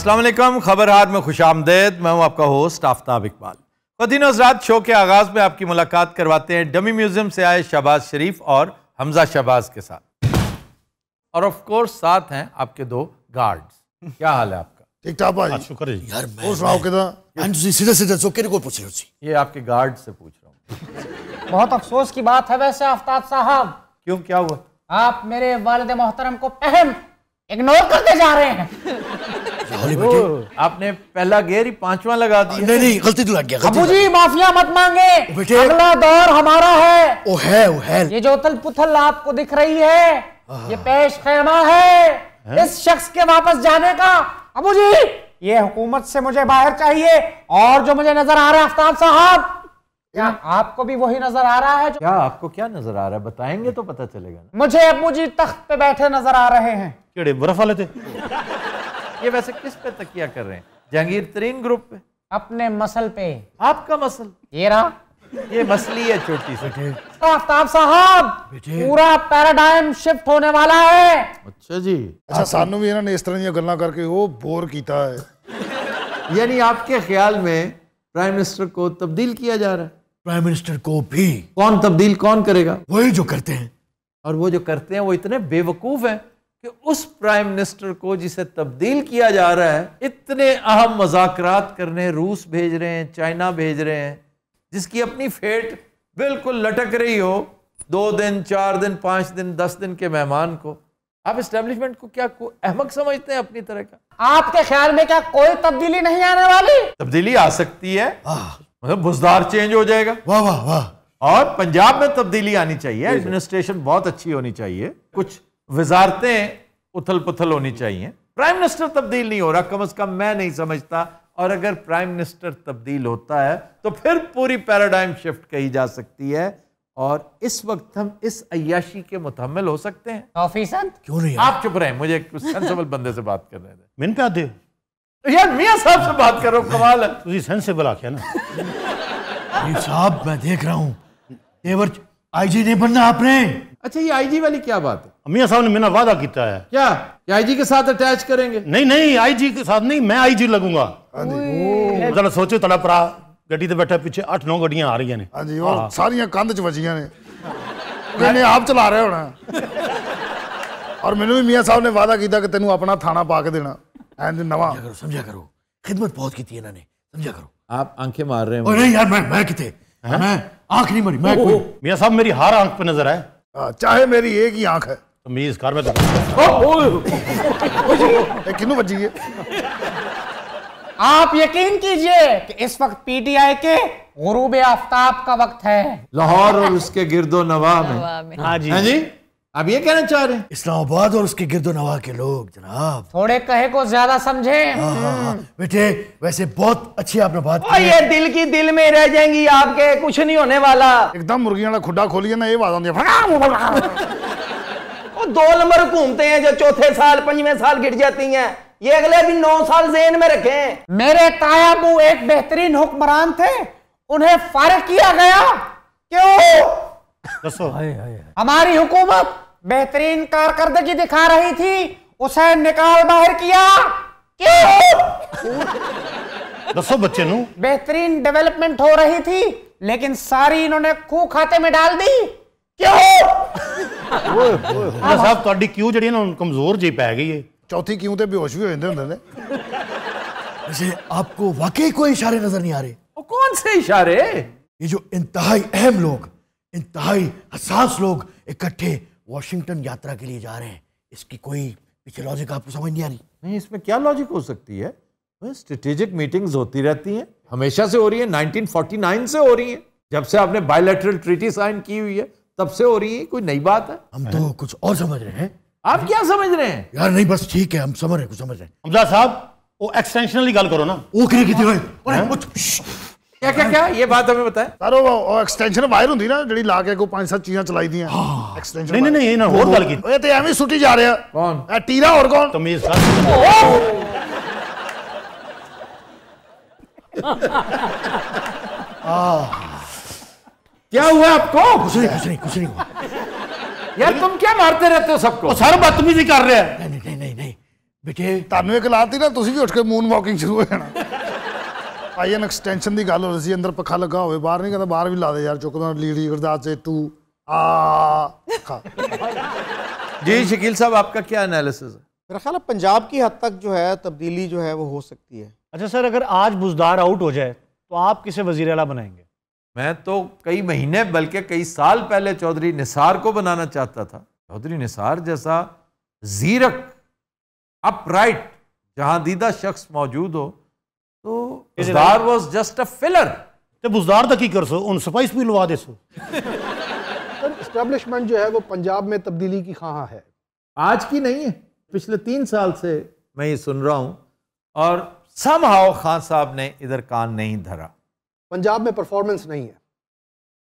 असलम खबर हार में खुश आमदेद मैं हूँ आपका होस्ट आफ्ताब इकबाल खुदी नजरात शो के आगाज़ में आपकी मुलाकात करवाते हैं डमी म्यूज़ियम से आए शहबाज शरीफ और हमजा शहबाज के साथ और ऑफ कोर्स साथ हैं आपके दो गार्ड्स क्या हाल है आपका ठीक ठाक भाई शुक्र यार मैं सुनाओ सीधे सीधे सो को पूछ रहे हो ये आपके गार्ड से पूछ रहा हूँ बहुत अफसोस की बात है वैसे आफ्ताब साहब क्यों क्या हुआ आप मेरे वालद मोहतरम को अहम इग्नोर करते जा रहे हैं आपने पहला गेयर ही पांचवा लगा दिया नहीं नहीं गलती तो लग गया अबू जी माफिया मत मांगे बेटे अगला दौर हमारा है ओ है ओ है ये जो उथल पुथल आपको दिख रही है ये पेश खेमा है इस शख्स के वापस जाने का अबू जी ये हुकूमत से मुझे बाहर चाहिए और जो मुझे नजर आ रहा है आफ्ताब साहब क्या आपको भी वही नजर आ रहा है जो... क्या आपको क्या नजर आ रहा है बताएंगे तो पता चलेगा ना मुझे अबू जी तख्त पे बैठे नजर आ रहे हैं बर्फ वाले थे ये वैसे किस पे तकिया कर रहे हैं जहांगीर तरीन ग्रुप पे अपने मसल पे आपका मसल ये रहा ये मसली है छोटी सी आफ्ताब साहब पूरा पैराडाइम शिफ्ट होने वाला है अच्छा जी अच्छा सानू भी इन्होंने इस तरह दी गल्ला करके वो बोर किया है यानी आपके ख्याल में प्राइम मिनिस्टर को तब्दील किया जा रहा है प्राइम मिनिस्टर को भी कौन तब्दील कौन करेगा वही जो करते हैं और वो जो करते हैं वो इतने बेवकूफ हैं कि उस प्राइम मिनिस्टर को जिसे तब्दील किया जा रहा है इतने अहम मजाकरात करने रूस भेज रहे हैं चाइना भेज रहे हैं जिसकी अपनी फेट बिल्कुल लटक रही हो दो दिन चार दिन पाँच दिन दस दिन के मेहमान को आप इस्टेब्लिशमेंट को क्या को अहमक समझते हैं अपनी तरह का आपके ख्याल में क्या कोई तब्दीली नहीं आने वाली तब्दीली आ सकती है मतलब बुजदार चेंज हो जाएगा वाह वाह वाह और पंजाब में तब्दीली आनी चाहिए एडमिनिस्ट्रेशन बहुत अच्छी होनी चाहिए कुछ वजारतें उथल पुथल होनी चाहिए प्राइम मिनिस्टर तब्दील नहीं हो रहा कम अज कम मैं नहीं समझता और अगर प्राइम मिनिस्टर तब्दील होता है तो फिर पूरी पैराडाइम शिफ्ट कही जा सकती है और इस वक्त हम इस अयाशी के मुतमल हो सकते हैं ऑफिसर क्यों नहीं आप चुप रहे मुझे सेंसेबल बंदे से बात कर रहे थे मिन पे आते यार मियां साहब से बात करो कमाल है तुझे सेंसेबल आ ना साहब मैं देख रहा हूँ आईजी नहीं बनना आपने अच्छा ये आईजी वाली क्या बात है मियाँ साहब ने मेरा वादा किया है क्या कि आईजी के साथ अटैच करेंगे नहीं नहीं आईजी के साथ नहीं मैं आईजी लगूंगा जरा सोचो तड़ा भरा ਗੱਡੀ ਤੇ ਬੈਠਾ ਪਿੱਛੇ 8-9 ਗੱਡੀਆਂ ਆ ਰਹੀਆਂ ਨੇ ਹਾਂਜੀ ਉਹ ਸਾਰੀਆਂ ਕੰਧ 'ਚ ਵਜੀਆਂ ਨੇ ਮੈਨੇ ਆਪ ਚਲਾ ਰਿਹਾ ਹੋਣਾ ਔਰ ਮੈਨੂੰ ਵੀ ਮੀਆਂ ਸਾਹਿਬ ਨੇ ਵਾਅਦਾ ਕੀਤਾ ਕਿ ਤੈਨੂੰ ਆਪਣਾ ਥਾਣਾ ਪਾ ਕੇ ਦੇਣਾ ਐਂਡ ਨਵਾਂ ਕਰੋ ਸਮਝਿਆ ਕਰੋ ਖਿਦਮਤ ਬਹੁਤ ਕੀਤੀ ਇਹਨਾਂ ਨੇ ਸਮਝਿਆ ਕਰੋ ਆਪ ਆਂਖੇ ਮਾਰ ਰਹੇ ਹੋ ਨਹੀਂ ਯਾਰ ਮੈਂ ਮੈਂ ਕਿਤੇ ਮੈਂ ਆਂਖ ਨਹੀਂ ਮਰੀ ਮੈਂ ਕੋਈ ਮੀਆਂ ਸਾਹਿਬ ਮੇਰੀ ਹਰ ਆਂਖ 'ਤੇ ਨਜ਼ਰ ਹੈ चाहे मेरी एक ही आंख है तमीज कर मैं तो किनू बजी है आप यकीन कीजिए कि इस वक्त पीटीआई के गुरूब आफ्ताब का वक्त है लाहौर और उसके गिरदो नवा में हाँ जी हाँ जी अब ये कहना चाह रहे हैं इस्लामाबाद और उसके गिरदो नवा के लोग जनाब थोड़े कहे को ज्यादा समझे हाँ, हाँ, हाँ, बेटे वैसे बहुत अच्छी आपने बात की ये दिल की दिल में रह जाएंगी आपके कुछ नहीं होने वाला एकदम मुर्गियों का खुडा खोलिए ना ये बात वो दो नंबर घूमते हैं जो चौथे साल पंचवे साल गिर जाती है ये अगले भी नौ साल जेन में रखे मेरे ताया बू एक बेहतरीन हुक्मरान थे उन्हें फारग किया गया क्यों हमारी हुकूमत बेहतरीन कारकर्दगी दिखा रही थी उसे निकाल बाहर किया क्यों दसो बच्चे नु बेहतरीन डेवलपमेंट हो रही थी लेकिन सारी इन्होंने खू खाते में डाल दी क्यों साहब वैसे आपको वाकई कोई इशारे नजर नहीं आ रहे कौन से इशारे ये जो इंतहाई अहम लोग इंतहाई हसास लोग इकट्ठे वॉशिंगटन यात्रा के लिए जा रहे हैं इसकी कोई पीछे लॉजिक आपको समझ नहीं आ रही नहीं इसमें क्या लॉजिक हो सकती है स्ट्रेटेजिक मीटिंग्स होती रहती हैं हमेशा से हो रही है 1949 से हो रही है जब से आपने बायोलेटरल ट्रीटी साइन की हुई है तब से हो रही है कोई नई बात है हम तो कुछ और समझ रहे हैं आप क्या समझ रहे हैं यार नहीं बस ठीक है हम समझ रहे कुछ समझ रहे हैं हमजा साहब वो एक्सटेंशनली गल करो ना ओके की हाँ? कुछ क्या क्या क्या ये बात हमें बताए सर वो एक्सटेंशन वायर होंगी ना जी ला को पांच सात चीजें चलाई दी एक्सटेंशन हाँ। नहीं नहीं नहीं और गल की ओए ते एवें सुटी जा रहा कौन ए टीरा और कौन तमीज सर क्या हुआ आपको कुछ नहीं कुछ नहीं कुछ नहीं हुआ यार तुम क्या मारते रहते हो सबको सर बदतमीजी कर रहे हैं नहीं नहीं नहीं नहीं बेटे तानू एक लाती ना तुम भी उठ के मून वॉकिंग शुरू हो जाना आई एन एक्सटेंशन की गल रही अंदर पखा लगा हो ਹੋਵੇ नहीं कहता ਕਹਿੰਦਾ भी ला दे यार चुक ਚੁੱਕਦਾ ਲੀੜੀ ਗੁਰਦਾਸ ਜੇ ਤੂੰ ਆ जी शकील साहब आपका क्या एनालिसिस है मेरा ख्याल पंजाब की हद तक जो है तब्दीली जो है वो हो सकती है अच्छा सर अगर आज बुजदार आउट हो जाए तो आप किसे वजीर अला बनाएंगे मैं तो कई महीने बल्कि कई साल पहले चौधरी निसार को बनाना चाहता था चौधरी निसार जैसा जीरक अपराइट जहां दीदा शख्स मौजूद हो तो Buzdar was just a filler ते बुजदार तक ही कर सो उन स्पाइस भी लवा देसो सर एस्टेब्लिशमेंट जो है वो पंजाब में तब्दीली की कहाँ है आज की नहीं है पिछले तीन साल से मैं ये सुन रहा हूँ और सम हाउ खान साहब ने इधर कान नहीं धरा पंजाब में परफॉर्मेंस नहीं है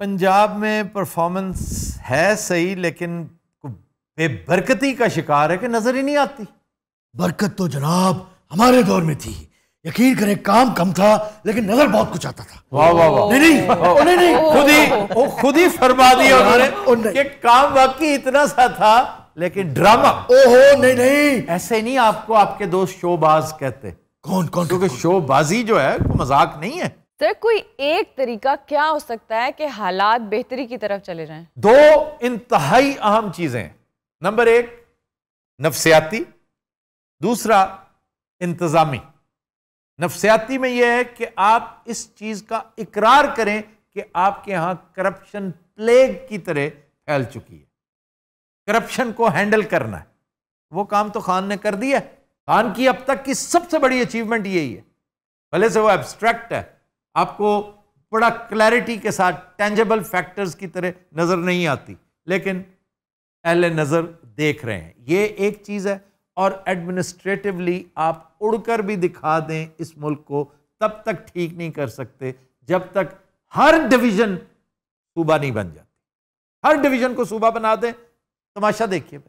पंजाब में परफॉर्मेंस है सही लेकिन बेबरकती का शिकार है कि नज़र ही नहीं आती बरकत तो जनाब हमारे दौर में थी यकीन करें काम कम था लेकिन नजर बहुत कुछ आता था वाह वाह वाह नहीं नहीं ओ, नहीं नहीं खुद ही वो खुद ही फरमा दिया उन्होंने कि काम वाकई इतना सा था लेकिन ड्रामा ओहो नहीं नहीं ऐसे नहीं आपको आपके दोस्त शोबाज कहते कौन कौन क्योंकि शोबाजी जो है वो मजाक नहीं है सर कोई एक तरीका क्या हो सकता है कि हालात बेहतरी की तरफ चले जाएं? दो इंतहाई अहम चीजें नंबर एक नफसियाती दूसरा इंतजामी नफसियाती में यह है कि आप इस चीज़ का इकरार करें कि आपके यहां करप्शन प्लेग की तरह फैल चुकी है करप्शन को हैंडल करना है वो काम तो खान ने कर दिया खान की अब तक की सबसे बड़ी अचीवमेंट यही है भले से वो एब्स्ट्रैक्ट है आपको बड़ा क्लैरिटी के साथ टेंजेबल फैक्टर्स की तरह नज़र नहीं आती लेकिन अहल नज़र देख रहे हैं ये एक चीज़ है और एडमिनिस्ट्रेटिवली आप उड़कर भी दिखा दें इस मुल्क को तब तक ठीक नहीं कर सकते जब तक हर डिवीजन सूबा नहीं बन जाती हर डिवीजन को सूबा बना दें तमाशा देखिए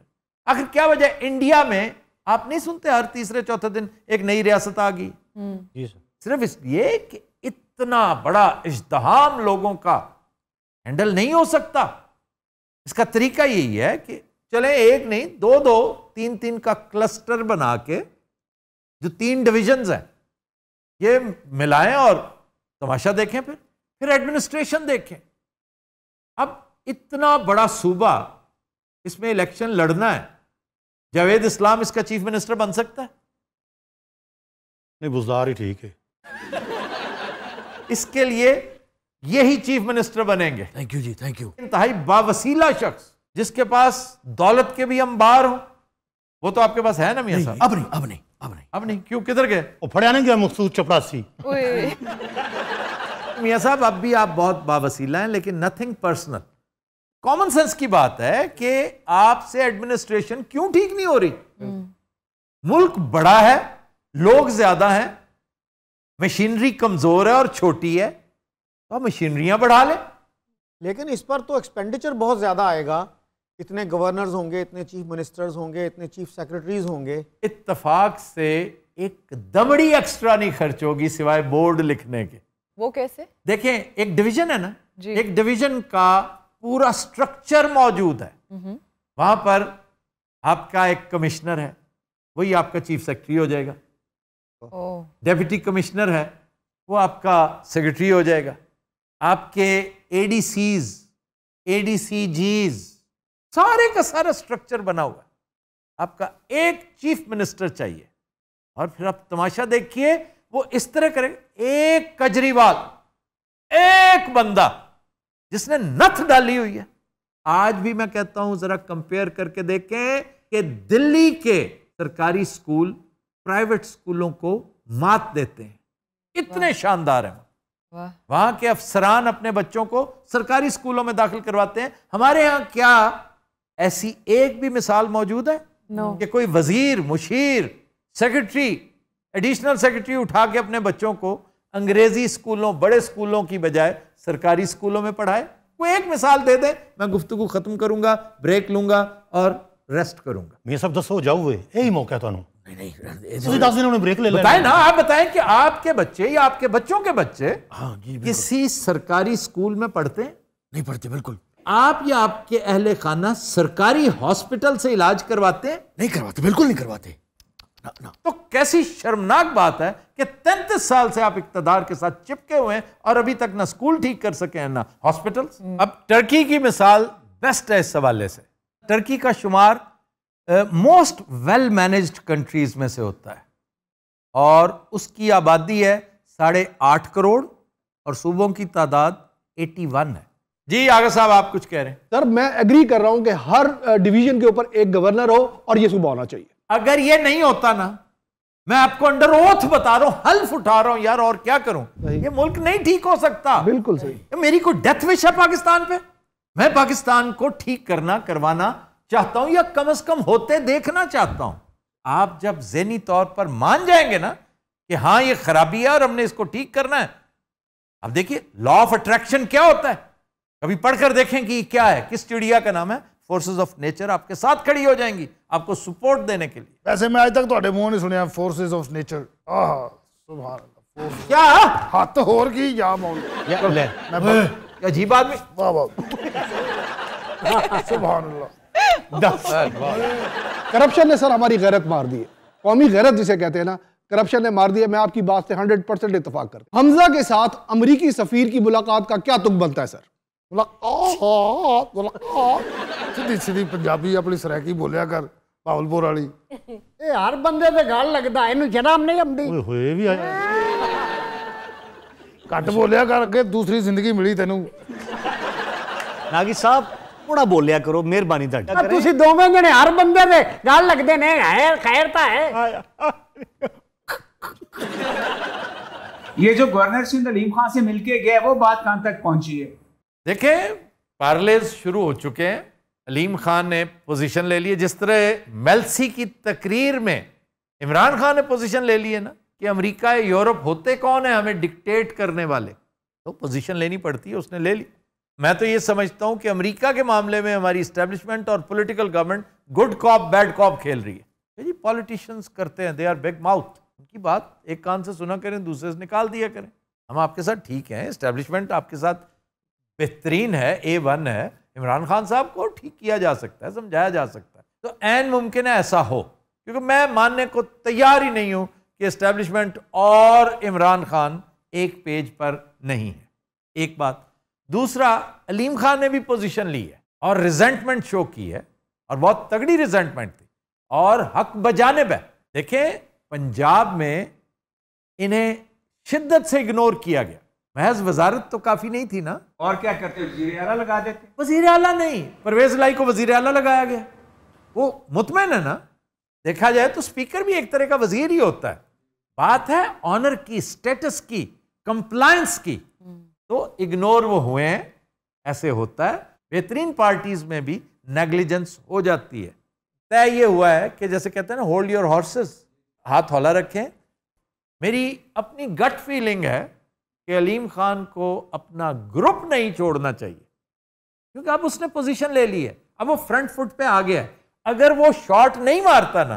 आखिर क्या वजह इंडिया में आप नहीं सुनते हर तीसरे चौथे दिन एक नई रियासत आ गई हम्म। सिर्फ इसलिए कि इतना बड़ा इजतहाम लोगों का हैंडल नहीं हो सकता इसका तरीका यही है कि चले एक नहीं दो दो तीन तीन का क्लस्टर बना के जो तीन डिविजन हैं ये मिलाएं और तमाशा देखें फिर फिर एडमिनिस्ट्रेशन देखें अब इतना बड़ा सूबा इसमें इलेक्शन लड़ना है जावेद इस्लाम इसका चीफ मिनिस्टर बन सकता है नहीं बुजार ही ठीक है इसके लिए यही चीफ मिनिस्टर बनेंगे थैंक यू जी थैंक यू इंतहाई बावसीला शख्स जिसके पास दौलत के भी अंबार हों वो तो आपके पास है ना मियाँ साहब अब नहीं अब नहीं अब नहीं अब नहीं क्यों किधर गए वो फड़िया नहीं गया मखसूद चपरासी मियाँ साहब अब भी आप बहुत बावसीला हैं लेकिन नथिंग पर्सनल कॉमन सेंस की बात है कि आपसे एडमिनिस्ट्रेशन क्यों ठीक नहीं हो रही हम्म। मुल्क बड़ा है लोग ज्यादा हैं मशीनरी कमजोर है और छोटी है तो मशीनरियां बढ़ा ले लेकिन इस पर तो एक्सपेंडिचर बहुत ज्यादा आएगा इतने गवर्नर्स होंगे इतने चीफ मिनिस्टर्स होंगे इतने चीफ सेक्रेटरीज होंगे इत्तफाक से एक दमड़ी एक्स्ट्रा नहीं खर्च होगी सिवाय बोर्ड लिखने के वो कैसे देखें एक डिवीजन है ना एक डिवीजन का पूरा स्ट्रक्चर मौजूद है हम्म। वहां पर आपका एक कमिश्नर है वही आपका चीफ सेक्रेटरी हो जाएगा डेप्यूटी कमिश्नर है वो आपका सेक्रेटरी हो जाएगा आपके एडीसीज एडीसीजीज सारे का सारा स्ट्रक्चर बना हुआ है आपका एक चीफ मिनिस्टर चाहिए और फिर आप तमाशा देखिए वो इस तरह करें एक कजरीवाल एक बंदा जिसने नथ डाली हुई है आज भी मैं कहता हूं जरा कंपेयर करके देखें कि दिल्ली के सरकारी स्कूल प्राइवेट स्कूलों को मात देते हैं इतने शानदार हैं वहां के अफसरान अपने बच्चों को सरकारी स्कूलों में दाखिल करवाते हैं हमारे यहां क्या ऐसी एक भी मिसाल मौजूद है no. कि कोई वजीर मुशीर सेक्रेटरी एडिशनल सेक्रेटरी उठा के अपने बच्चों को अंग्रेजी स्कूलों बड़े स्कूलों की बजाय सरकारी स्कूलों में पढ़ाए कोई एक मिसाल दे दे मैं गुफ्तु खत्म करूंगा ब्रेक लूंगा और रेस्ट करूंगा ये सब दसो जाओ यही मौका है तुम नहीं, नहीं, ब्रेक ले बताएं ना आप बताएं कि आपके बच्चे या आपके बच्चों के बच्चे हाँ किसी सरकारी स्कूल में पढ़ते हैं नहीं पढ़ते बिल्कुल आप या आपके अहले खाना सरकारी हॉस्पिटल से इलाज करवाते नहीं करवाते बिल्कुल नहीं करवाते ना, ना। तो कैसी शर्मनाक बात है कि तैंतीस साल से आप इकतदार के साथ चिपके हुए हैं और अभी तक ना स्कूल ठीक कर सके हैं ना हॉस्पिटल हम्म। अब टर्की की मिसाल बेस्ट है इस हवाले से टर्की का शुमार मोस्ट वेल मैनेज्ड कंट्रीज में से होता है और उसकी आबादी है साढ़े आठ करोड़ और सूबों की तादाद एटी वन है जी आगा साहब आप कुछ कह रहे हैं सर मैं एग्री कर रहा हूं कि हर डिवीजन के ऊपर एक गवर्नर हो और ये सुबह होना चाहिए अगर ये नहीं होता ना मैं आपको अंडर ओथ बता रहा हूं हल्फ उठा रहा हूं यार और क्या करूं ये मुल्क नहीं ठीक हो सकता बिल्कुल सही मेरी कोई डेथ विश है पाकिस्तान पे मैं पाकिस्तान को ठीक करना करवाना चाहता हूं या कम अज कम होते देखना चाहता हूं आप जब जहनी तौर पर मान जाएंगे ना कि हाँ ये खराबी है और हमने इसको ठीक करना है अब देखिए लॉ ऑफ अट्रैक्शन क्या होता है कभी पढ़कर देखें कि क्या है किस चिड़िया का नाम है फोर्सेस ऑफ नेचर आपके साथ खड़ी हो जाएंगी आपको सपोर्ट देने के लिए वैसे मैं आज तक तो मुंह नहीं सुने ਫੋਰਸਸ ऑफ नेचर क्या हाथ तो क्या और की या अजीब आदमी वाह वाह सुबह करप्शन ने सर हमारी गैरत मार दी है कौमी गैरत जिसे कहते हैं ना करप्शन ने मार दिया मैं आपकी बात से 100 परसेंट इतफाक कर हमजा के साथ अमरीकी सफीर की मुलाकात का क्या तुक बनता है सर ਸਿੱਧੀ ਸਿੱਧੀ ਪੰਜਾਬੀ ਆਪਣੀ ਸਰੈਕੀ ਬੋਲਿਆ ਕਰ ਪਾਵਲਪੁਰ ਵਾਲੀ ਇਹ ਹਰ ਬੰਦੇ ਤੇ ਗੱਲ ਲੱਗਦਾ ਇਹਨੂੰ ਜਨਾਮ ਨਹੀਂ ਆਉਂਦੀ ਓਏ ਹੋਏ ਵੀ ਆਇਆ ਘੱਟ ਬੋਲਿਆ ਕਰ ਅੱਗੇ ਦੂਸਰੀ ਜ਼ਿੰਦਗੀ ਮਿਲੀ ਤੈਨੂੰ ਨਾਗੀ ਸਾਹਿਬ ਥੋੜਾ ਬੋਲਿਆ ਕਰੋ ਮਿਹਰਬਾਨੀ ਤੁਹਾਡੀ ਤੁਸੀਂ ਦੋਵੇਂ ਜਣੇ ਹਰ ਬੰਦੇ ਦੇ ਗੱਲ ਲੱਗਦੇ ਨੇ ਹੈ ਖੈਰ ਤਾਂ ਹੈ ये जो गवर्नर सिंह नलीम खान से मिलके गए वो बात कहां तक पहुंची है देखें पार्लेज शुरू हो चुके हैं अलीम खान ने पोजीशन ले लिए जिस तरह मेलसी की तकरीर में इमरान खान ने पोजीशन ले लिए ना कि अमेरिका या यूरोप होते कौन है हमें डिक्टेट करने वाले तो पोजीशन लेनी पड़ती है उसने ले ली मैं तो ये समझता हूँ कि अमेरिका के मामले में हमारी इस्टेब्लिशमेंट और political government good cop bad cop खेल रही है जी पॉलिटिशियंस करते हैं दे आर बिग माउथ उनकी बात एक कान से सुना करें दूसरे से निकाल दिया करें हम आपके साथ ठीक हैं इस्टेब्लिशमेंट आपके साथ बेहतरीन है ए वन है इमरान खान साहब को ठीक किया जा सकता है समझाया जा सकता है तो एन मुमकिन है ऐसा हो क्योंकि मैं मानने को तैयार ही नहीं हूं कि इस्टेब्लिशमेंट और इमरान खान एक पेज पर नहीं है एक बात दूसरा अलीम खान ने भी पोजिशन ली है और रिजेंटमेंट शो की है और बहुत तगड़ी रिजेंटमेंट थी और हक बजाने पर देखें पंजाब में इन्हें शिद्दत से इग्नोर किया गया महज वजारत तो काफ़ी नहीं थी ना और क्या करते वजीर अला लगा देते वजीर नहीं परवेज लाई को वजीर अला लगाया गया वो मुतमिन है ना देखा जाए तो स्पीकर भी एक तरह का वजीर ही होता है बात है ऑनर की स्टेटस की कंप्लायंस की तो इग्नोर वो हुए हैं ऐसे होता है बेहतरीन पार्टीज में भी नेग्लिजेंस हो जाती है तय ये हुआ है कि जैसे कहते हैं ना होल्ड योर हॉर्सेस हाथ हौला रखें मेरी अपनी गट फीलिंग है कि अलीम खान को अपना ग्रुप नहीं छोड़ना चाहिए क्योंकि अब उसने पोजीशन ले ली है अब वो फ्रंट फुट पे आ गया है अगर वो शॉट नहीं मारता ना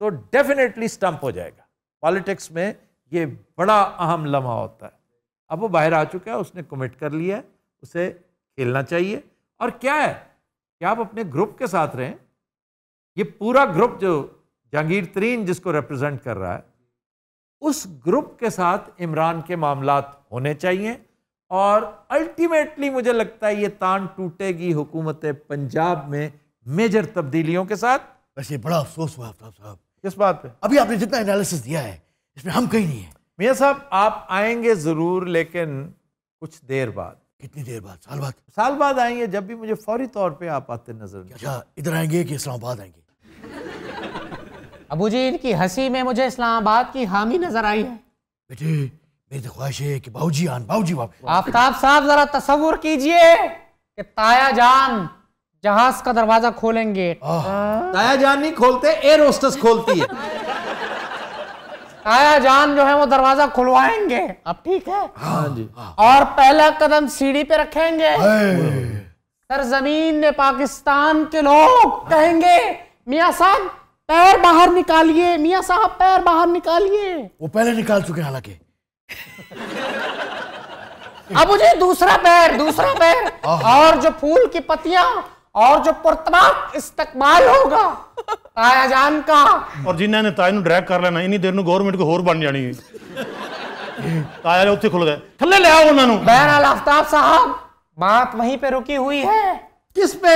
तो डेफिनेटली स्टंप हो जाएगा पॉलिटिक्स में ये बड़ा अहम लम्हा होता है अब वो बाहर आ चुका है उसने कमिट कर लिया है उसे खेलना चाहिए और क्या है कि आप अपने ग्रुप के साथ रहें ये पूरा ग्रुप जो जहांगीर तरीन जिसको रिप्रेजेंट कर रहा है उस ग्रुप के साथ इमरान के मामला होने चाहिए और अल्टीमेटली मुझे लगता है ये तान टूटेगी हुकूमत पंजाब में मेजर तब्दीलियों के साथ वैसे बड़ा अफसोस हुआ अफ्ताब साहब किस बात पे अभी आपने जितना एनालिसिस दिया है इसमें हम कहीं नहीं है मियाँ साहब आप आएंगे ज़रूर लेकिन कुछ देर बाद कितनी देर बाद साल बाद साल बाद आएंगे जब भी मुझे फौरी तौर पे आप आते नजर अच्छा इधर आएंगे कि इस्लामाबाद आएंगे अबू जी इनकी हंसी में मुझे इस्लामाबाद की हामी नजर आई है बेटे मेरी तो ख्वाहिश है कि बाबूजी आन बाबूजी वापस आफ्ताब साहब जरा तस्वुर कीजिए कि ताया जान जहाज का दरवाजा खोलेंगे ताया जान नहीं खोलते एयर होस्टेस खोलती है ताया जान जो है वो दरवाजा खुलवाएंगे अब ठीक है हाँ जी हाँ। और पहला कदम सीढ़ी पे रखेंगे सरजमीन में पाकिस्तान के लोग कहेंगे मियाँ साहब पैर बाहर निकालिए मियाँ साहब पैर बाहर निकालिए वो पहले निकाल चुके हालांकि अब मुझे दूसरा पैर दूसरा पैर और जो फूल की पत्तिया और जो पुरतमाक इस्तेमाल होगा आया जान का और जिन्हें ने ताई ड्रैग कर लेना इन्हीं देर गवर्नमेंट को होर बन जानी ताया उठे खुल गए थले ले आओ उन्होंने बहरहाल आफ्ताब साहब बात वहीं पे रुकी हुई है किस पे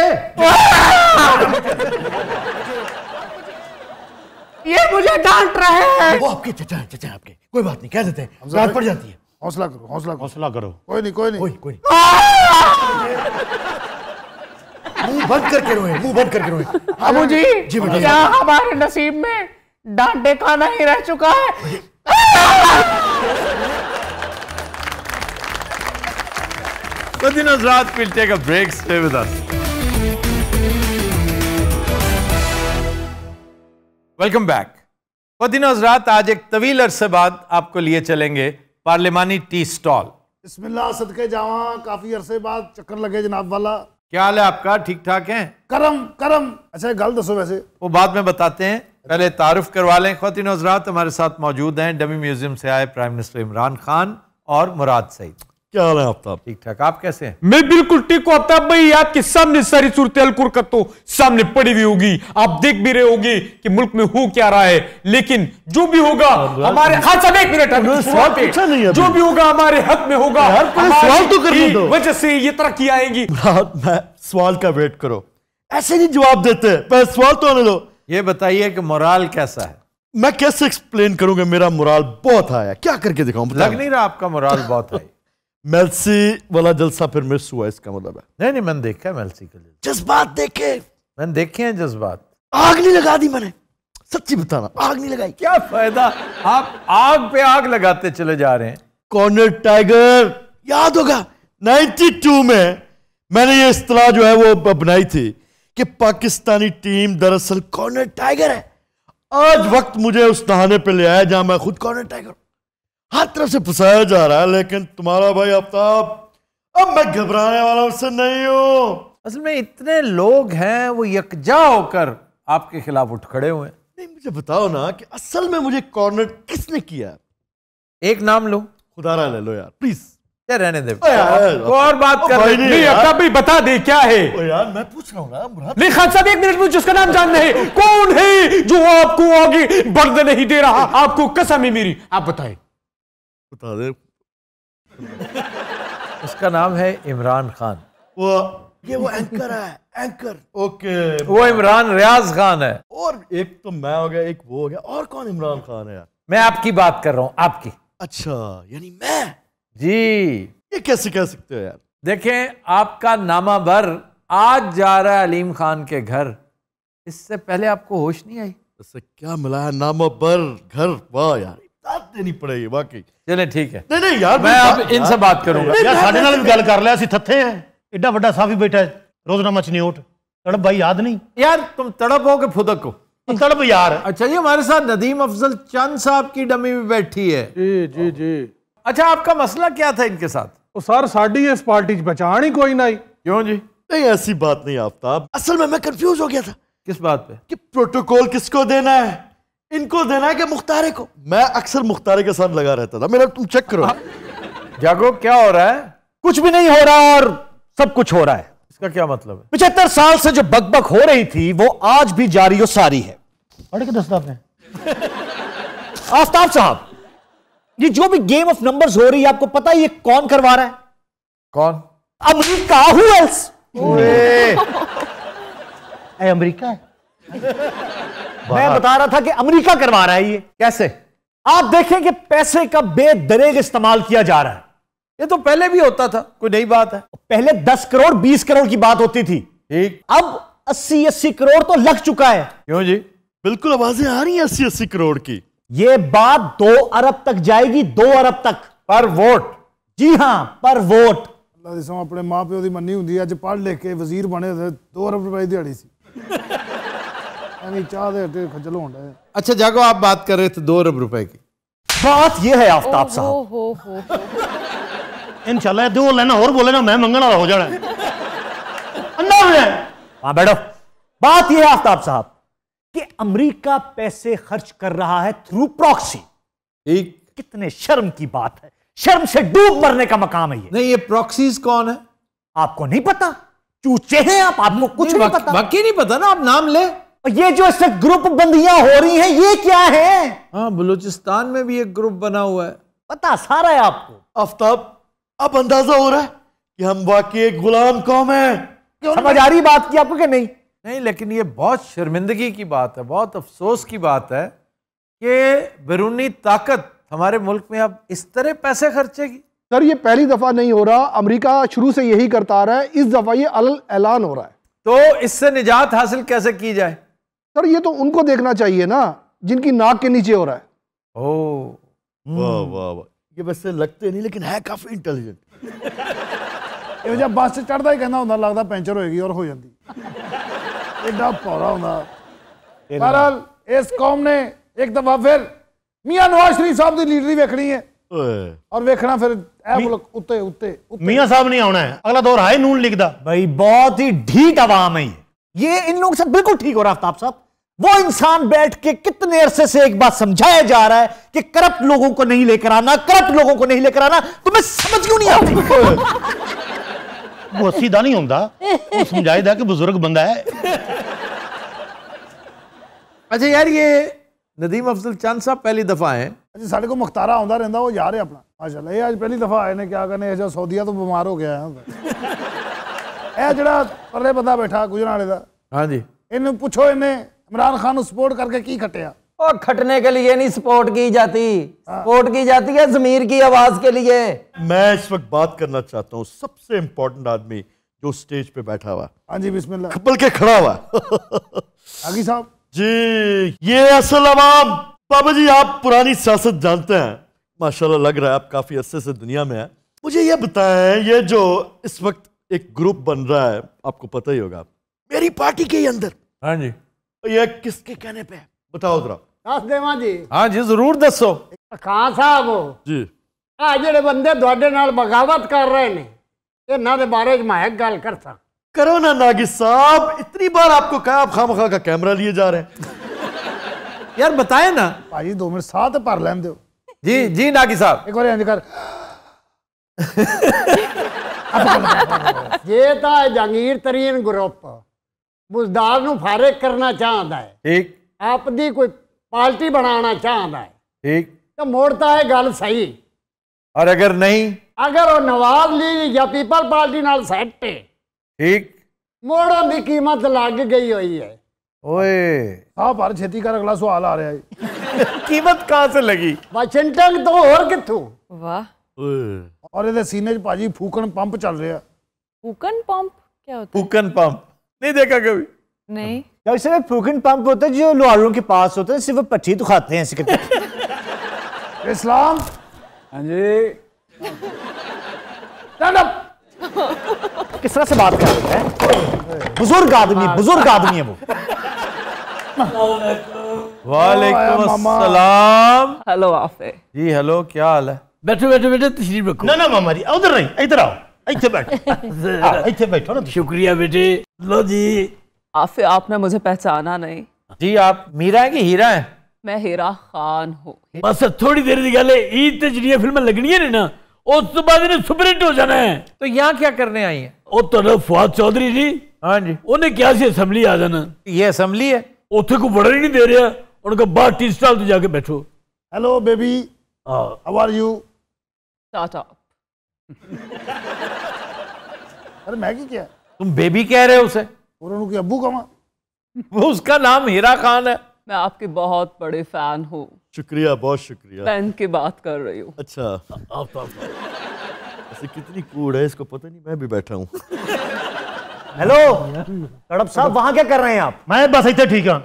ये मुझे डांट रहे हैं वो आपके चचा हैं चचा आपके कोई बात नहीं कह देते हैं रात पड़ जाती है हौसला करो हौसला करो हौसला करो कोई नहीं कोई नहीं कोई नहीं मुंह बंद करके रोए मुंह बंद करके रोए बाबू जी जी बेटा क्या हमारे नसीब में डांटे खाना ही रह चुका है तो दिन know, Zrat का break stay with us welcome back वह दिन आज एक तवील अरसे बाद आपको लिए चलेंगे पार्लियमानी टी स्टॉल बिस्मिल्लाह सदके जावा काफी अरसे बाद चक्कर लगे जनाब वाला क्या हाल है आपका ठीक ठाक है करम करम अच्छा गल दसो वैसे वो बाद में बताते हैं पहले तारुफ करवा लें खातिन हजरात हमारे साथ मौजूद हैं डमी म्यूजियम से आए प्राइम मिनिस्टर इमरान खान और मुराद सईद क्या है आफ्ताब ठीक ठाक आप कैसे हैं मैं बिल्कुल ठीक हूं आफ्ताब भाई आपके सामने सारी सूरत तो सामने पड़ी हुई होगी आप देख भी रहे होगी कि मुल्क में हो क्या रहा है लेकिन जो भी होगा हमारे हाँ सब एक मिनट जो भी होगा हमारे हक में होगा सवाल तो कर तो। वजह से ये तरक्की आएगी सवाल का वेट करो ऐसे नहीं जवाब देते सवाल तो आने दो ये बताइए कि मोराल कैसा है मैं कैसे एक्सप्लेन करूंगा मेरा मोराल बहुत आया क्या करके दिखाऊं लग नहीं रहा आपका मोराल बहुत है मेलसी वाला जलसा फिर मिस हुआ इसका मतलब है नहीं नहीं मैंने देखा मेलसी का जज्बात देखे मैंने देखे हैं जज्बात आग नहीं लगा दी मैंने सच्ची बताना आग नहीं लगाई क्या फायदा आप आग पे आग लगाते चले जा रहे हैं कॉर्नर टाइगर याद होगा 92 में मैंने ये इतला जो है वो बनाई थी कि पाकिस्तानी टीम दरअसल कॉर्नर टाइगर है आज वक्त मुझे उस दहाने पे ले आया जहां मैं खुद कॉर्नर टाइगर हूं हर तरफ से फसाया जा रहा है लेकिन तुम्हारा भाई आफ्ताब अब मैं घबराने वाला उससे नहीं हूँ असल में इतने लोग हैं वो यकजा होकर आपके खिलाफ उठ खड़े हुए नहीं मुझे बताओ ना कि असल में मुझे कॉर्नर किसने किया एक नाम लो खुदारा ले लो यार प्लीज रहने दे तो और बात कर भी बता दे क्या है यार मैं पूछ रहा हूँ नहीं खान साहब एक मिनट मुझे उसका नाम जानना है कौन है जो आपको आगे बर्द नहीं दे रहा आपको कसम है मेरी आप बताएं बता दे उसका नाम है इमरान खान वो ये वो एंकर है एंकर ओके वो इमरान रियाज खान है और एक तो मैं हो गया एक वो हो गया और कौन इमरान खान है यार मैं आपकी बात कर रहा हूँ आपकी अच्छा यानी मैं जी ये कैसे कह सकते हो यार देखें आपका नामा भर आज जा रहा है अलीम खान के घर इससे पहले आपको होश नहीं आई इससे क्या मिला है नामा भर घर वाह यार देनी पड़ेगी वाकई चले ठीक है नहीं नहीं यार मैं आप इनसे बात करूंगा यार ਸਾਡੇ ਨਾਲ ਵੀ ਗੱਲ ਕਰ ਲਿਆ ਅਸੀਂ ਥੱਥੇ ਆ ਐਡਾ ਵੱਡਾ ਸਾਫੀ ਬੈਠਾ रोजनामा चनियोट तड़प भाई याद नहीं यार तुम तड़प हो के फुदक हो तो तड़प यार अच्छा जी हमारे साथ नदीम अफजल चंद साहब की डमी भी बैठी है जी जी जी अच्छा आपका मसला क्या था इनके साथ ओ सर साड़ी इस पार्टी पहचान ही कोई नहीं क्यों जी नहीं ऐसी बात नहीं आफ्ताब असल में मैं कंफ्यूज हो गया था किस बात पे कि प्रोटोकॉल किसको देना है इनको देना है कि मुख्तारे को मैं अक्सर मुख्तारे के साथ लगा रहता था मेरा तुम चेक करो हाँ। जागो क्या हो रहा है कुछ भी नहीं हो रहा और सब कुछ हो रहा है इसका क्या मतलब है पिछहत्तर साल से जो बकबक हो रही थी वो आज भी जारी और सारी है आफ्ताब साहब ये जो भी गेम ऑफ नंबर्स हो रही है आपको पता है ये कौन करवा रहा है कौन अमरीका हुए अमरीका है मैं बता रहा था कि अमेरिका करवा रहा है ये कैसे आप देखें कि पैसे का बेदरेग इस्तेमाल किया जा रहा है ये तो पहले भी होता था कोई नई बात है पहले दस करोड़ बीस करोड़ की बात होती थी ठीक अब अस्सी अस्सी करोड़ तो लग चुका है क्यों जी बिल्कुल आवाजें आ रही हैं अस्सी अस्सी करोड़ की ये बात दो अरब तक जाएगी दो अरब तक पर वोट जी हाँ पर वोट ਅੱਲਾ ਦੇ ਸੌ ਆਪਣੇ ਮਾਪਿਓ ਦੀ ਮੰਨੀ ਹੁੰਦੀ ਅੱਜ ਪੜ੍ਹ ਲਿਖ ਕੇ ਵਜ਼ੀਰ ਬਣੇ ਤੇ 2 ਰੁਪਏ ਦੀ ਦਿਹਾੜੀ અને ચા દે ઠે ખજલોંડે અચ્છા જાગો આપ વાત કરે તો 200 રૂપિયા કી બસ યે હે આફતાબ સાહબ ઓ હો હો હો ઇનશાઅલ્લા યે 2 લેના હોર બોલેના મે મંગન આલા હો જાલા અલ્લા હો જાલા હા બેઠો વાત યે હે આફતાબ સાહબ કે અમેરિકા પૈસે ખર્ચ કર રહા હે થ્રુ પ્રોક્સી ઠીક કિતને શરમ કી વાત હે શરમ સે ડૂબ મરને કા મકામ હે યે નહીં યે પ્રોક્સીઝ કોન હે આપકો નહીં pata ચૂચે હે આપ આદમ કો કુછ નહીં pata બક્કી નહીં pata na આપ નામ લે ये जो इस ग्रुप बंदियां हो रही हैं ये क्या है हाँ बलूचिस्तान में भी एक ग्रुप बना हुआ है पता सारा है आपको आफ्ताब अब अंदाजा हो रहा है कि हम वाकई एक गुलाम कौम है समझ आ रही बात की आपको क्या नहीं नहीं लेकिन ये बहुत शर्मिंदगी की बात है बहुत अफसोस की बात है कि बैरूनी ताकत हमारे मुल्क में अब इस तरह पैसे खर्चेगी सर ये पहली दफ़ा नहीं हो रहा अमेरिका शुरू से यही करता आ रहा है इस दफ़ा ये अल ऐलान हो रहा है तो इससे निजात हासिल कैसे की जाए सर ये तो उनको देखना चाहिए ना जिनकी नाक के नीचे हो रहा है ओ वाह वाह वाह ये वैसे लगते नहीं लेकिन है काफी इंटेलिजेंट ਇਹ ਜਦ ਬੱਸ ਚੜਦਾ ਹੀ ਕਹਿੰਦਾ ਹੁੰਦਾ ਲੱਗਦਾ ਪੈਂਚਰ ਹੋਏਗੀ ਔਰ ਹੋ ਜਾਂਦੀ ਐਡਾ ਪੌੜਾ ਹੁੰਦਾ ਬਹਰਾਲ ਇਸ ਕੌਮ ਨੇ ਇੱਕ ਦਫਾ ਫਿਰ ਮੀਆਂ ਨਵਾਜ਼ ਸ਼ਰੀਫ ਸਾਹਿਬ ਦੀ ਲੀਡਰੀ ਵੇਖਣੀ ਹੈ ਓਏ ਔਰ ਵੇਖਣਾ ਫਿਰ ਇਹ ਮੁਲਕ ਉੱਤੇ ਉੱਤੇ ਮੀਆਂ ਸਾਹਿਬ ਨਹੀਂ ਆਉਣਾ ਹੈ ਅਗਲਾ ਦੌਰ ਹਾਏ ਨੂਨ ਲਿਖਦਾ ਭਾਈ ਬਹੁਤ ਹੀ ਢੀਠ ਆਵਾਮ ਹੈ ये इन लोगों से बिल्कुल ठीक हो रहा आफ्ताब साहब वो इंसान बैठ के कितने अरसे से एक बात समझाया जा रहा है कि करप्ट लोगों को नहीं लेकर आना करप्ट लोगों को नहीं लेकर आना तुम्हें समझ क्यों नहीं आती वो सीधा नहीं होता समझाई था कि बुजुर्ग बंदा है अच्छा यार ये नदीम अफजल चांद साहब पहली दफा आए अच्छा साढ़े को मुख्तारा आंदा रहा वो यार है अपना माशाल्लाह ये आज पहली दफा आए ने क्या कहने सऊदिया तो बीमार हो गया है ਇਹ ਜਿਹੜਾ ਪਰਲੇ ਬੰਦਾ ਬੈਠਾ ਗੁਜਰਾਂ ਵਾਲੇ ਦਾ इन्हें ਇਹਨੂੰ ਪੁੱਛੋ इमरान खान सपोर्ट करके की ਕੀ और खटने के लिए नहीं सपोर्ट की जाती सपोर्ट की जाती है जमीर की आवाज के लिए मैं इस वक्त बात करना चाहता हूँ सबसे इम्पोर्टेंट आदमी जो स्टेज पे बैठा हुआ हाँ जी बिस्मिल्लाह बल्कि खड़ा हुआ आगे साहब जी ये असल आवाम बाबा जी आप पुरानी सियासत जानते हैं माशाल्लाह लग रहा है आप काफी अरसे से दुनिया में है मुझे ये बताएं ये जो इस वक्त एक ग्रुप बन रहा है आपको पता ही होगा मेरी पार्टी के अंदर हाँ जी ये किसके कहने पे बताओ जरा ਦੱਸ हाँ जी जरूर दसो ਖਾਨ ਸਾਹਿਬ जी ਆ ਜਿਹੜੇ ਬੰਦੇ ਤੁਹਾਡੇ ਨਾਲ ਬਗਾਵਤ ਕਰ ਰਹੇ ਨੇ करो ना नागी साहब इतनी बार आपको कहा आप खाम का कैमरा लिए जा रहे हैं यार बताए ना भाई दो मिनट साथ ਤੇ ਭਰ दो जी जी नागी साहब एक बार ਵਾਰ ਇਹ ਤਾਂ ਜੰਗੀਰ ਤਰੀਨ ਗਰੁੱਪ ਮੁਜ਼ਦਾਰ ਨੂੰ ਫਾਰਗ ਕਰਨਾ ਚਾਹੁੰਦਾ ਹੈ ਠੀਕ ਆਪ ਦੀ ਕੋਈ ਪਾਰਟੀ ਬਣਾਉਣਾ ਚਾਹੁੰਦਾ तो, तो मोड़ता है गल सही और अगर नहीं अगर वो नवाज लीग या पीपल पार्टी नाल है ठीक मोड़ों की कीमत लग गई हुई है ओए आप हाँ, छेती कर अगला सवाल आ रहा है कीमत कहां से लगी वाशिंगटन तो और कितों वाह और ये सीने 'ਚ फूकन पंप चल रहा ਰਿਹਾ फूकन पंप क्या होता है फूकन पंप नहीं देखा कभी नहीं यार सर फूकन पंप होता है जो लोहारों के पास होता है सिर्फ पट्टी तो खाते हैं इसके इस्लाम हाँ जी स्टैंड अप किस तरह से बात कर रहे हैं बुजुर्ग आदमी हाँ। बुजुर्ग आदमी है वो वालेकुम अस्सलाम हेलो आफे जी हेलो क्या हाल है बैठो बैठो बेटे तशरीफ रखो ना ना मामा जी उधर नहीं इधर आओ इधर बैठो इधर बैठो ना शुक्रिया बेटे लो जी आफिर आपने मुझे पहचाना नहीं जी आप मीरा है कि हीरा है मैं हीरा खान हूँ बस थोड़ी देर की गल है ईद से जड़िया फिल्म लगनी है ना उस तो बाद इन्हें सुपरहिट हो जाना है तो यहाँ क्या करने आई है वो तो फुआद चौधरी जी हाँ जी उन्हें क्या सी असम्बली आ जाना ये असम्बली है उसे को बड़ा ही नहीं दे रहा उनका बाहर टी स्टॉल तो जाके बैठो hello baby how are you Shut अरे मैगी क्या तुम बेबी कह रहे हो उसे उनके अबू का वो उसका नाम हीरा खान है मैं आपके बहुत बड़े फैन हूँ शुक्रिया बहुत शुक्रिया फैन की बात कर रही हूँ अच्छा आप ऐसे कितनी कूड़ है इसको पता नहीं मैं भी बैठा हूँ हेलो तड़प साहब वहां क्या कर रहे हैं आप मैं बस इधर ठीक हूँ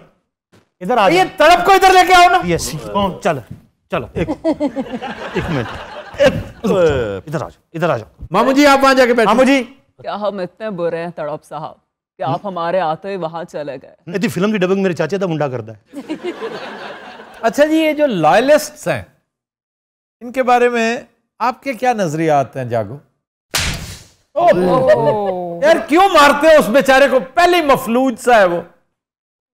इधर आ ये तड़प को इधर लेके आओ ना यस कौन चल चलो एक, एक मिनट इधर आ जाओ इधर आ जाओ मामू जी आप वहां जाके बैठो मामू जी क्या हम इतने बुरे हैं तड़प साहब कि आप हमारे आते ही वहां चले गए थी फिल्म की डबिंग मेरे चाचे था मुंडा करता है अच्छा जी ये जो लॉयलिस्ट्स हैं इनके बारे में आपके क्या नजरियात हैं जागो यार क्यों मारते हो उस बेचारे को पहले मफलूज सा है वो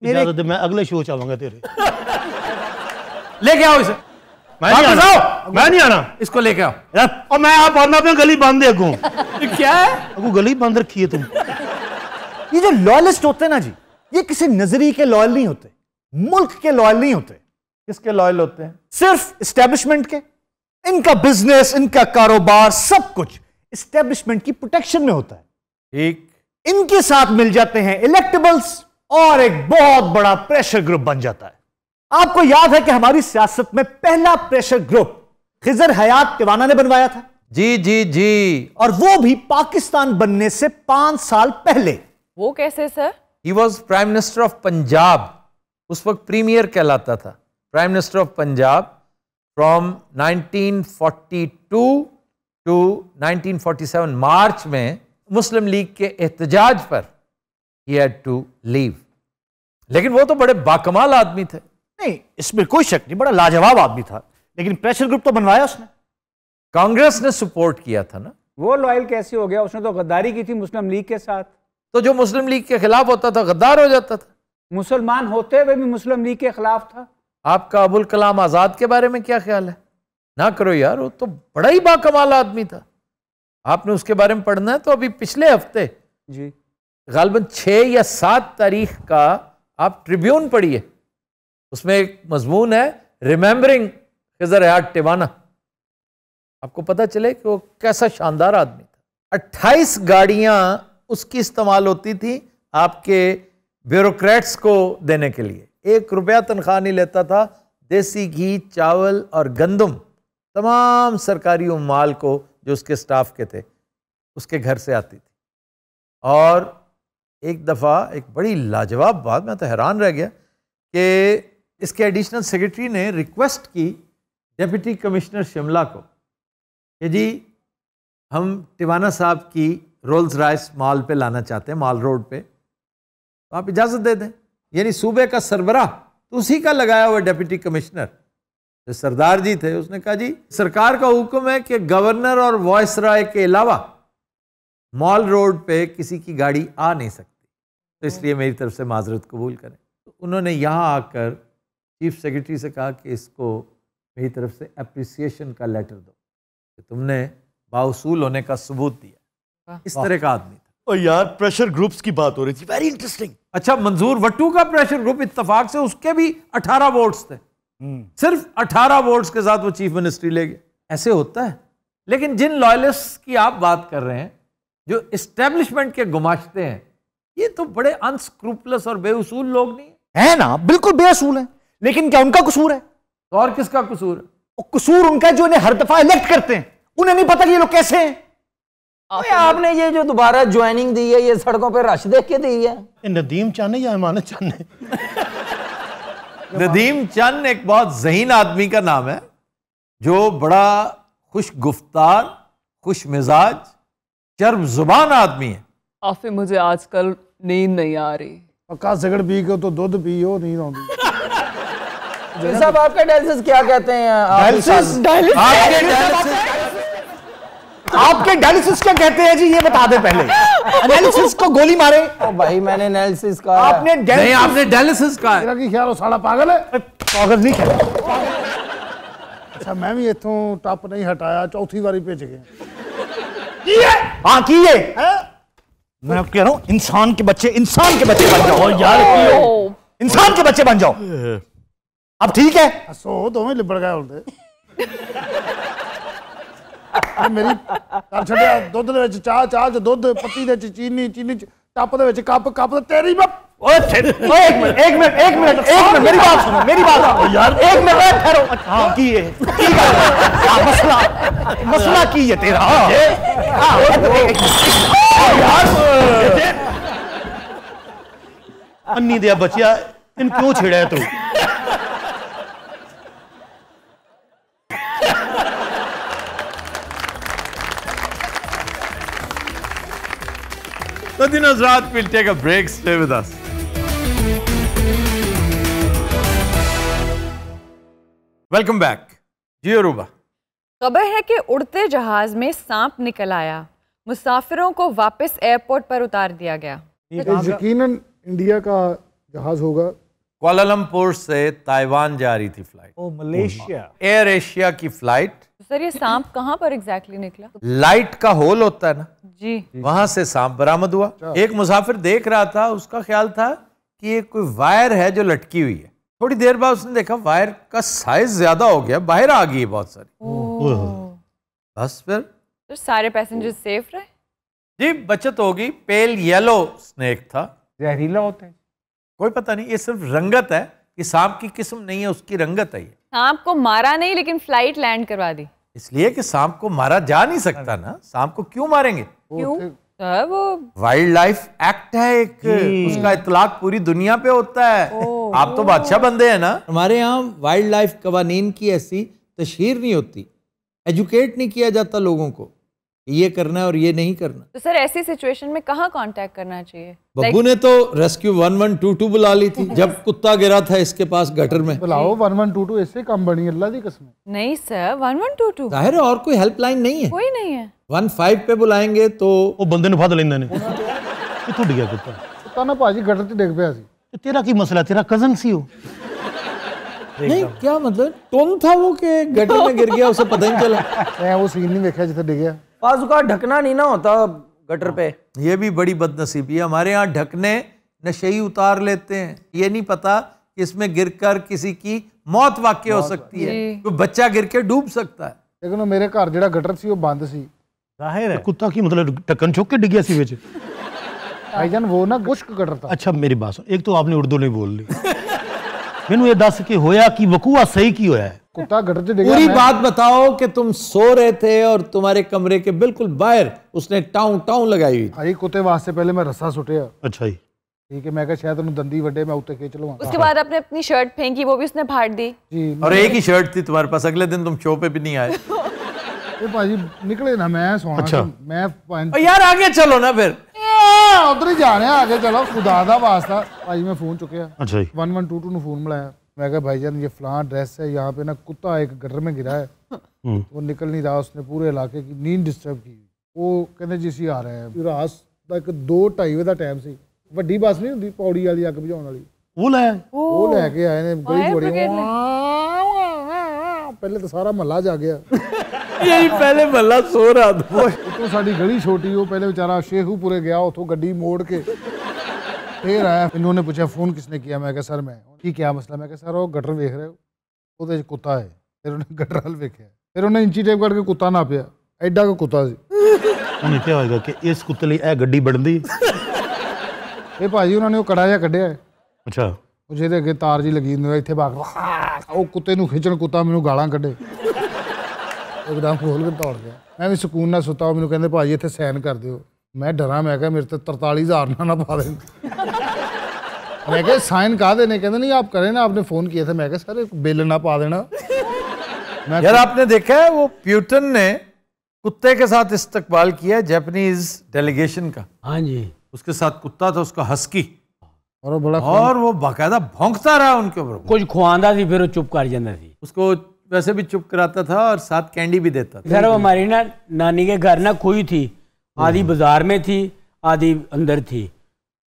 मेरे... मैं अगले शो चाहूंगा तेरे लेके आओ इसे मैं नहीं आना मैं नहीं आना इसको लेके आओ और मैं आप और मैं गली बंद देखू क्या है अगू गली बंद रखी है तुम ये जो लॉयलिस्ट होते हैं ना जी ये किसी नजरी के लॉयल नहीं होते मुल्क के लॉयल नहीं होते किसके लॉयल होते हैं सिर्फ इस्टेब्लिशमेंट के इनका बिजनेस इनका कारोबार सब कुछ इस्टेब्लिशमेंट की प्रोटेक्शन में होता है ठीक इनके साथ मिल जाते हैं इलेक्टेबल्स और एक बहुत बड़ा प्रेशर ग्रुप बन जाता है आपको याद है कि हमारी सियासत में पहला प्रेशर ग्रुप खिजर हयात तिवाना ने बनवाया था जी जी जी और वो भी पाकिस्तान बनने से पांच साल पहले वो कैसे sir he was prime minister of Punjab उस वक्त प्रीमियर कहलाता था prime minister of Punjab from 1942 to 1947 March में मुस्लिम लीग के एहतजाज पर ही हैड टू लीव लेकिन वो तो बड़े बाकमाल आदमी थे नहीं इसमें कोई शक नहीं बड़ा लाजवाब आदमी था लेकिन प्रेशर ग्रुप तो बनवाया उसने कांग्रेस ने सपोर्ट किया था ना वो लॉयल कैसे हो गया उसने तो गद्दारी की थी मुस्लिम लीग के साथ तो जो मुस्लिम लीग के खिलाफ होता था गद्दार हो जाता था मुसलमान होते हुए भी मुस्लिम लीग के खिलाफ था आपका अबुल कलाम आज़ाद के बारे में क्या ख्याल है ना करो यार वो तो बड़ा ही बाकमाल आदमी था आपने उसके बारे में पढ़ना है तो अभी पिछले हफ्ते जी गालबन छः या सात तारीख का आप ट्रिब्यून पढ़िए उसमें एक मजमून है रिमेंबरिंग खजर हयात टिवाना आपको पता चले कि वो कैसा शानदार आदमी था 28 गाड़ियां उसकी इस्तेमाल होती थी आपके ब्यूरोक्रेट्स को देने के लिए एक रुपया तनख्वाह नहीं लेता था देसी घी चावल और गंदम तमाम सरकारी माल को जो उसके स्टाफ के थे उसके घर से आती थी और एक दफ़ा एक बड़ी लाजवाब बात मैं तो हैरान रह गया कि इसके एडिशनल सेक्रेटरी ने रिक्वेस्ट की डिप्टी कमिश्नर शिमला को कि जी हम टिवाना साहब की रोल्स राइस माल पे लाना चाहते हैं माल रोड पे तो आप इजाज़त दे दें यानी सूबे का सरबरा तो उसी का लगाया हुआ डिप्टी कमिश्नर जो सरदार जी थे उसने कहा जी सरकार का हुक्म है कि गवर्नर और वॉयस राय के अलावा मॉल रोड पे किसी की गाड़ी आ नहीं सकती तो इसलिए मेरी तरफ से माजरत कबूल करें तो उन्होंने यहाँ आकर चीफ सेक्रेटरी से कहा कि इसको मेरी तरफ से अप्रिसिएशन का लेटर दो कि तुमने बाउसूल होने का सबूत दिया इस तरह का आदमी था और यार प्रेशर ग्रुप्स की बात हो रही थी वेरी इंटरेस्टिंग अच्छा मंजूर वट्टू का प्रेशर ग्रुप इतफाक से उसके भी अठारह वोट्स थे हम्म। सिर्फ अठारह वोट्स के साथ वो चीफ मिनिस्ट्री ले गए ऐसे होता है लेकिन जिन लॉयलिस्ट की आप बात कर रहे हैं जो इस्टेब्लिशमेंट के गुमाशते हैं ये तो बड़े अनस्क्रूपलस और बेउसूल लोग नहीं है ना बिल्कुल बेअसूल है लेकिन क्या उनका कसूर है तो और किसका कसूर है कसूर उनका जो इन्हें हर दफा इलेक्ट करते हैं उन्हें नहीं पता कि ये लोग कैसे हैं आपने ये जो दोबारा ज्वाइनिंग दी है ये सड़कों पर रश देख के दी है नदीम चंद या इमानत चंद नदीम चंद एक बहुत जहीन आदमी का नाम है जो बड़ा खुश गुफ्तार खुश मिजाज चर्ब जुबान आदमी है आफे मुझे आजकल नींद नहीं आ रही पक्का सिगड़ पी के तो दूध पियो नींद आती साहब आपका डायलिसिस क्या कहते हैं आपके डायलिसिस क्या कहते हैं जी ये बता दे पहले एनालिसिस को गोली मारे ओ भाई मैंने एनालिसिस का आपने नहीं आपने डायलिसिस का मेरा की ख्याल हो साला पागल है पागल नहीं कहता अच्छा मैं भी इथों टप नहीं हटाया चौथी बारी पे की है हां की है मैं कह रहा हूं इंसान के बच्चे इंसान के बच्चे बन जाओ यार इंसान के बच्चे बन जाओ अब ठीक है सो तो दोवें लिबड़ गए ਹੁੰਦੇ ਮੇਰੀ ਕਰ ਛੱਡਿਆ ਦੁੱਧ ਦੇ ਵਿੱਚ ਚਾਹ ਚਾਹ ਚ ਦੁੱਧ ਪੱਤੀ ਦੇ दे ਚੀਨੀ चीनी ਟੱਪ ਦੇ ਵਿੱਚ ਕੱਪ ਕੱਪ ਤੇ ਤੇਰੀ ਮੈਂ ओए ओए एक मिनट एक मिनट एक मिनट एक मिनट मेरी बात सुनो मेरी बात सुनो यार एक मिनट ओए ठहरो हां की है की बात हाँ, मसला मसला की है तेरा हाँ। हाँ, यार अन्नी दिया बचिया इन क्यों छेड़ा है तू So Dinos Rath will take a break. Stay with us. Welcome back जी अरूबा खबर है कि उड़ते जहाज में सांप निकल आया मुसाफिरों को वापस एयरपोर्ट पर उतार दिया गया तो यकीनन इंडिया का जहाज होगा कोलालमपुर से ताइवान जा रही थी फ्लाइट ओ मलेशिया एयर एशिया की फ्लाइट सर ये सांप कहाँ पर एग्जैक्टली exactly निकला लाइट का होल होता है ना जी वहां से सांप बरामद हुआ अच्छा। एक मुसाफिर देख रहा था उसका ख्याल था कि ये कोई वायर है जो लटकी हुई है थोड़ी देर बाद उसने देखा वायर का साइज ज्यादा हो गया बाहर आ गई बहुत सारी बस फिर तो सारे पैसेंजर सेफ रहे जी बचत होगी पेल येलो स्नेक था जहरीला होता है कोई पता नहीं ये सिर्फ रंगत है कि सांप की किस्म नहीं है उसकी रंगत है ये सांप को मारा नहीं लेकिन फ्लाइट लैंड करवा दी इसलिए कि सांप को मारा जा नहीं सकता ना सांप को क्यों मारेंगे क्यों वो वाइल्ड लाइफ एक्ट है एक उसका इतलाक पूरी दुनिया पे होता है आप तो बादशाह बंदे हैं ना हमारे यहाँ वाइल्ड लाइफ कवानीन की ऐसी तशहर नहीं होती एजुकेट नहीं किया जाता लोगों को ये करना है और ये नहीं करना तो सर ऐसी सिचुएशन में कहा कांटेक्ट करना चाहिए बब्बू like... ने तो rescue one one two two बुला ली थी जब कुत्ता गिरा था इसके पास गटर में बुलाओ वन वन टू टू इससे कम बनी अल्लाह की कसम नहीं sir one one two two जाहिर है और कोई हेल्पलाइन नहीं है कोई नहीं है वन फाइव पे बुलाएंगे तो वो बंदे ने फाद लेने ने ਕਿੱਥੋਂ कुत्ता कुत्ता ना भाजी गटर से डिग पाया तेरा की मसला तेरा कजन सी हो नहीं क्या मतलब टोन था वो के गटर में गिर गया उसे पता ही नहीं चला वो सीन नहीं देखा जिथे डिग गया बाजुका ढकना नहीं ना होता गटर हाँ। पे ये भी बड़ी बदनसीबी है हमारे यहाँ ढकने नशे ही उतार लेते हैं ये नहीं पता कि इसमें कर किसी की मौत वाक्य हो सकती है तो बच्चा गिर के डूब सकता है लेकिन मेरे घर जो गटर से बंद सी जाहिर है तो कुत्ता की मतलब ढक्कन छोक के डिग गया सी जान वो ना गुश्क गटर था अच्छा मेरी बात एक तो आपने उर्दू नहीं बोल ली मैं ये दस के होया कि वकूआ सही की होया है कुत्ता गटर से पूरी बात बताओ कि तुम सो रहे थे और तुम्हारे कमरे के बिल्कुल बाहर उसने टाउन टाउन लगाई हुई अरे कुत्ते वहां से पहले मैं रस्सा सुटिया अच्छा ही ठीक है मैं कह शायद उन्हें दंदी वड्डे मैं उठते के लूंगा उसके बाद आपने अपनी शर्ट फेंकी वो भी उसने फाड़ दी जी और एक ही शर्ट थी तुम्हारे पास अगले दिन तुम शो पे भी नहीं आए ये भाजी निकले ना मैं सोना अच्छा। मैं यार आगे चलो ना फिर उधर ही जा रहे हैं आगे चलो खुदा दा वास्ता भाजी मैं फोन चुके अच्छा 1122 ਨੂੰ फोन मिलाया मैं कहा भाईजान ये फलां ड्रेस है यहाँ पे ना कुत्ता एक गटर में गिरा है वो निकल नहीं रहा उसने पूरे इलाके की नींद ਡਿਸਟਰਬ ਕੀ ਉਹ ਕਹਿੰਦੇ ਜੀ ਅਸੀਂ ਆ ਰਹੇ ਹੈ ਰਾਤ ਦਾ ਇੱਕ 2:30 ਵਜੇ ਦਾ ਟਾਈਮ ਸੀ ਵੱਡੀ ਬੱਸ ਨਹੀਂ ਹੁੰਦੀ ਪੌੜੀ ਵਾਲੀ ਅੱਗ ਭਜਾਉਣ ਵਾਲੀ ਉਹ ਲੈ ਉਹ ਲੈ ਕੇ ਆਏ ਨੇ ਗਲੀ ਬੜੀ ਪਹਿਲੇ ਤਾਂ ਸਾਰਾ ਮੱਲਾ ਜਾ ਗਿਆ ਇਹ ਪਹਿਲੇ ਮੱਲਾ ਸੋ ਰਹਾ ਉਹ ਸਾਡੀ ਗਲੀ ਛੋਟੀ ਉਹ ਪਹਿਲੇ ਵਿਚਾਰਾ ਸ਼ੇਖੂਪੁਰੇ ਗਿਆ ਉਥੋਂ ਗੱਡੀ ਮੋੜ ਕੇ ਫੇਰ ਆਇਆ ਇਹਨੂੰ ਪੁੱਛਿਆ ਫੋਨ ਕਿਸਨੇ ਕੀਤਾ ਮੈਂ ਕਿਹਾ ਸਰ ਮੈਂ ਕੀ ਕਿਆ ਮਸਲਾ ਮੈਂ ਕਿਹਾ ਸਰ ਉਹ ਗਟਰ ਵੇਖ ਰਹੇ ਹੋ ਉਹਦੇ ਚ ਕੁੱਤਾ ਹੈ ਫਿਰ ਉਹਨੇ ਗਟਰ ਹਲ ਵੇਖਿਆ ਫਿਰ ਉਹਨੇ ਇੰਚੀ ਟੇਪ ਕਰਕੇ ਕੁੱਤਾ ਨਾ ਪਿਆ ਐਡਾ ਕੋ ਕੁੱਤਾ ਸੀ ਉਹਨੇ ਕਿਹਾ ਹੋਏਗਾ ਕਿ ਇਸ ਕੁੱਤੇ ਲਈ ਇਹ ਗੱਡੀ ਬਣਦੀ ਇਹ ਭਾਜੀ ਉਹਨਾਂ ਨੇ ਉਹ ਕੜਾ ਜਿਹਾ ਕੱਢਿਆ ਅੱਛਾ ਉਹ ਜਿਹਦੇ ਅੱਗੇ ਤਾਰ ਜੀ ਲੱਗੀ ਹੁੰਦੀ ਇੱਥੇ ਬਾਗ ਉਹ ਕੁੱਤੇ ਨੂੰ ਖਿੱਚਣ ਕੁੱਤਾ ਮੈਨੂੰ ਗਾਲਾਂ ਕੱਢੇ ਇੱਕਦਮ ਖੋਲ ਕੇ ਤੋੜ ਗਿਆ ਮੈਂ ਵੀ ਸਕੂਨ ਨਾਲ ਸੁੱਤਾ ਉਹ ਮੈਨੂੰ ਕਹਿੰਦੇ ਭਾਜੀ ਇੱਥੇ ਸਾਈਨ ਕਰ ਦਿਓ ਮੈਂ ਡਰਾਂ ਮੈਂ ਕਿਹਾ ਮੇਰੇ ਤੇ 43000 ਨਾ ਨਾ ਪਾ ਦੇਣ मैं कहा साइन कहा देने कहते नहीं आप करें ना आपने फोन किया था मैं कहा सर बिल ना पा देना यार आपने देखा है वो प्यूटन ने कुत्ते के साथ इस्तकबाल किया जैपनीज डेलीगेशन का हाँ जी उसके साथ कुत्ता था उसका हस्की और वो बड़ा और वो बाकायदा भोंकता रहा उनके ऊपर कुछ खुआंदा थी फिर वो चुप कर जाता थी उसको वैसे भी चुप कराता था और साथ कैंडी भी देता था वो हमारी ना नानी के घर ना खुई थी आधी हम्म। बाजार में थी आधी अंदर थी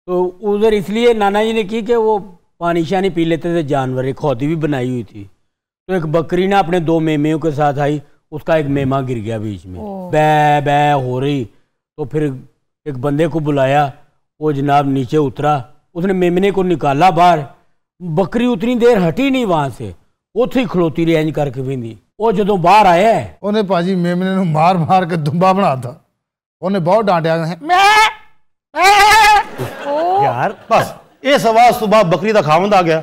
तो उधर इसलिए नाना जी ने की कि वो पानी शानी पी लेते थे जानवर एक हौदी भी बनाई हुई थी तो एक बकरी ना अपने दो मेमियों के साथ आई उसका एक मेमा गिर गया बीच में बै बै हो रही तो फिर एक बंदे को बुलाया वो जनाब नीचे उतरा उसने मेमने को निकाला बाहर बकरी उतनी देर हटी नहीं वहां से ਉੱਥੇ ਖਲੋਤੀ ਰਹੀ ਇੰਜ ਕਰਕੇ ਵਿੰਦੀ ਉਹ ਜਦੋਂ ਬਾਹਰ ਆਇਆ ਉਹਨੇ ਭਾਜੀ ਮੇਮਨੇ ਨੂੰ ਮਾਰ-ਮਾਰ ਕੇ ਦੁੰਬਾ ਬਣਾਤਾ ਉਹਨੇ ਬਹੁਤ ਡਾਂਟਿਆ ਮੈਂ यार बस इस आवाज सुबह बकरी का खावंद आ गया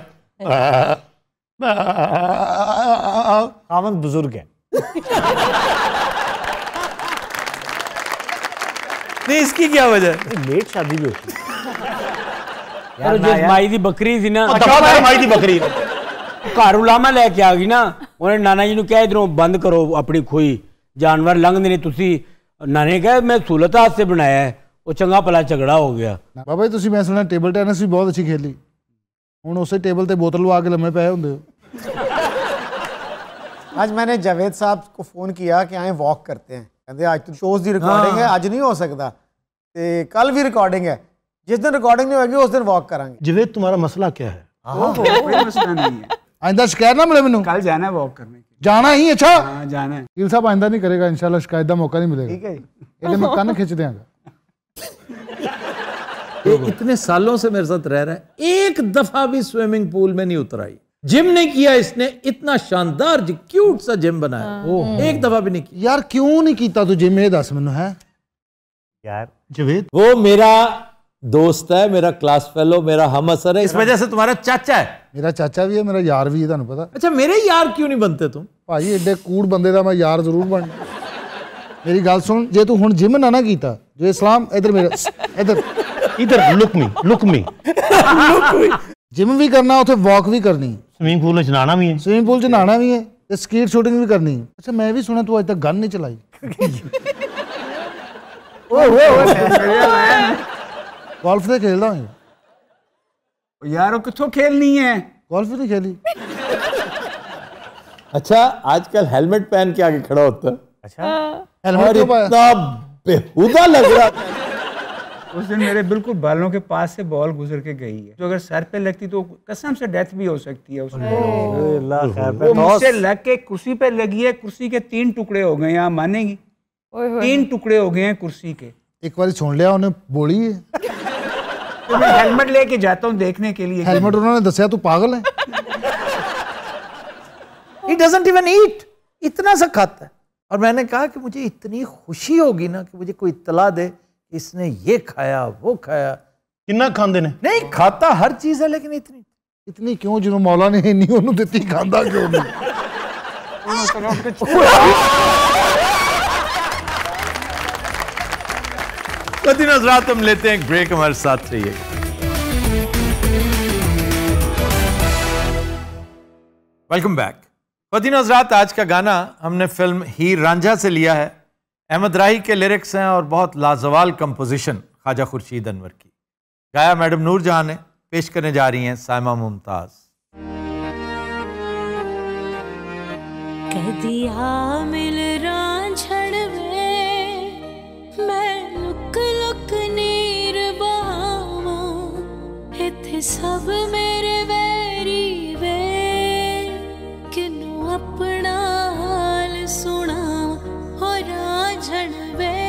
खावंद बुजुर्ग है नहीं इसकी क्या वजह लेट शादी भी होती यार जो माई दी बकरी थी ना दफा अच्छा, अच्छा, अच्छा, माई दी बकरी घर उलामा लेके आ गई ना उन्हें नाना जी ने कहा इधरों बंद करो अपनी खोई जानवर लंघ देने तुसी नाने कहा मैं सूलता से बनाया है ਉਹ ਚੰਗਾ ਭਲਾ ਝਗੜਾ ਹੋ ਗਿਆ ਬਾਬਾ ਜੀ ਤੁਸੀਂ ਮੈਂ ਸੁਣਿਆ ਟੇਬਲ ਟੈਨਿਸ ਵੀ ਬਹੁਤ ਅੱਛੀ ਖੇਲੀ ਹੁਣ ਉਸੇ ਟੇਬਲ ਤੇ ਬੋਤਲ ਲਵਾ ਕੇ ਲੰਮੇ ਪਏ ਹੁੰਦੇ आज मैंने जावेद साहब को फ़ोन किया कि आए वॉक करते हैं कहते आज तो शोज़ की रिकॉर्डिंग है आज नहीं हो सकता तो कल भी रिकॉर्डिंग है जिस दिन रिकॉर्डिंग नहीं होगी उस दिन वॉक करांगे जावेद तुम्हारा मसला क्या है आइंदा शिकायत ना मिले मैंने कल जाना है वॉक करने जाना ही अच्छा हाँ, जाना है साहब आइंदा नहीं करेगा इंशाल्लाह शिकायत का मौका नहीं मिलेगा ठीक है जी मैं कन खिंच देंगे इतने सालों से मेरे साथ रह रहा है एक दफा भी स्विमिंग पूल में नहीं उतराई जिम ने किया इसने इतना शानदार क्यूट सा जिम बनाया हाँ। हम्म। एक दफा भी नहीं किया यार क्यों नहीं किया तू जिम दस मैं है यार जवेद वो मेरा दोस्त है मेरा क्लास फेलो मेरा हम असर है इस वजह से तुम्हारा चाचा है मेरा चाचा भी है मेरा यार भी है ਤੁਹਾਨੂੰ ਪਤਾ ਅੱਛਾ ਮੇਰੇ ਯਾਰ ਕਿਉਂ ਨਹੀਂ ਬਣਦੇ ਤੂੰ ਭਾਈ ਐਡੇ ਕੂੜ ਬੰਦੇ ਦਾ ਮੈਂ ਯਾਰ ਜ਼ਰੂਰ ਬਣ ਮੇਰੀ ਗੱਲ ਸੁਣ ਜੇ ਤੂੰ ਹੁਣ ਜਿਮ ना ਨਾ ਕੀਤਾ जो इस्लाम इधर मेरे इधर इधर look me look me gym भी करना उसे वॉक भी करनी स्विमिंग पूल में नहाना भी है स्विमिंग पूल च नहाना भी है ਤੇ ਸਕੇਟ ਸ਼ੂਟਿੰਗ ਵੀ ਕਰਨੀ अच्छा मैं भी सुना तू आज तक गन नहीं चलाई गोल्फ ਹੋਏ खेल रहा यार कितों खेलनी है गोल्फ नहीं खेली अच्छा आजकल हेलमेट पहन के आगे खड़ा होता है अच्छा हेलमेट इतना बेहुदा लग रहा था उस दिन मेरे बिल्कुल बालों के पास से बॉल गुजर के गई है जो अगर सर पे लगती तो कसम से डेथ भी हो सकती है उसमें वो मुझसे लग के कुर्सी पे लगी है कुर्सी के तीन टुकड़े हो गए हैं मानेंगी तीन टुकड़े हो गए हैं कुर्सी के एक बार छोड़ लिया उन्हें बोली है तो मैं हेलमेट लेके जाता हूँ देखने के लिए हेलमेट उन्होंने दसिया तू पागल है इट डजंट इवन ईट इतना सा खाता है और मैंने कहा कि मुझे इतनी खुशी होगी ना कि मुझे कोई इतला दे कि इसने ये खाया वो खाया ਕਿੰਨਾ खाते ने नहीं खाता हर चीज़ है लेकिन इतनी इतनी क्यों ਜਿਹਨੂੰ मौला ने ਇੰਨੀ ਉਹਨੂੰ ਦਿੱਤੀ ਖਾਂਦਾ ਕਿਉਂ ਨਹੀਂ हम लेते हैं ब्रेक हमारे साथ रहिए वेलकम बैक वतीन हजरात आज का गाना हमने फिल्म हीर रांझा से लिया है अहमद राही के लिरिक्स हैं और बहुत लाजवाल कंपोजिशन ख्वाजा खुर्शीद अनवर की गाया मैडम नूर जहाँ ने पेश करने जा रही हैं सायमा मुमताज़ सब में झणवे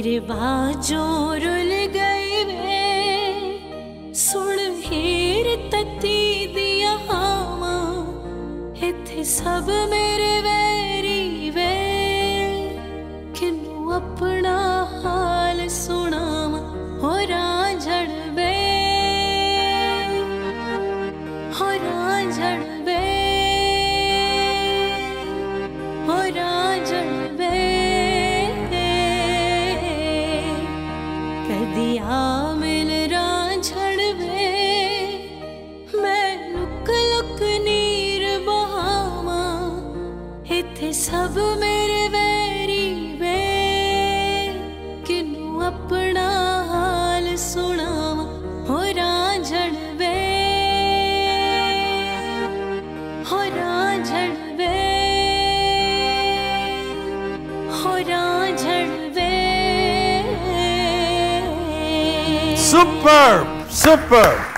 तेरे बाजों रुल गए वे सुन हीर तती दिया हावा इथे सब मेरे वे Superb, superb.